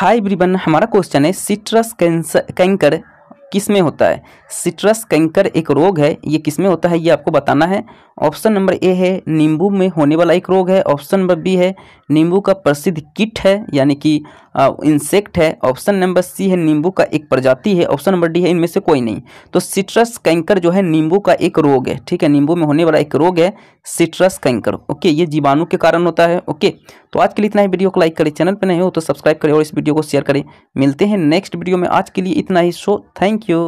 High ब्रिबन हमारा question है citrus cancer canker किस में होता है सिट्रस कैंकर एक रोग है ये किस में होता है ये आपको बताना है ऑप्शन नंबर ए है नींबू में होने वाला एक रोग है ऑप्शन नंबर बी है नींबू का प्रसिद्ध किट है यानी कि इंसेक्ट है ऑप्शन नंबर सी है नींबू का एक प्रजाति है ऑप्शन नंबर डी है इनमें से कोई नहीं तो सिट्रस कैंकर जो है नींबू का एक रोग है ठीक है नींबू में होने वाला एक रोग है सिट्रस कैंकर ओके ये जीवाणु के कारण होता है ओके तो आज के लिए इतना ही वीडियो को लाइक करें चैनल पर नहीं हो तो सब्सक्राइब करें और इस वीडियो को शेयर करें मिलते हैं नेक्स्ट वीडियो में आज के लिए इतना ही शो थैंक Thank you.